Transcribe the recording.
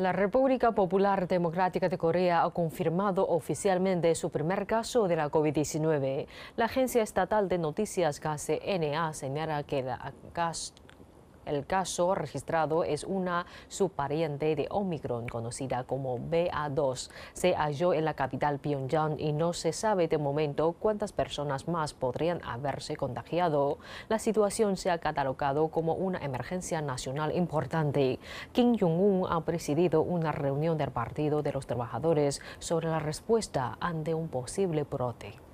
La República Popular Democrática de Corea ha confirmado oficialmente su primer caso de la COVID-19. La agencia estatal de noticias KCNA señala que la, el caso registrado es una subpariente de Omicron conocida como BA2. Se halló en la capital Pyongyang y no se sabe de momento cuántas personas más podrían haberse contagiado. La situación se ha catalogado como una emergencia nacional importante. Kim Jong-un ha presidido una reunión del Partido de los Trabajadores sobre la respuesta ante un posible brote.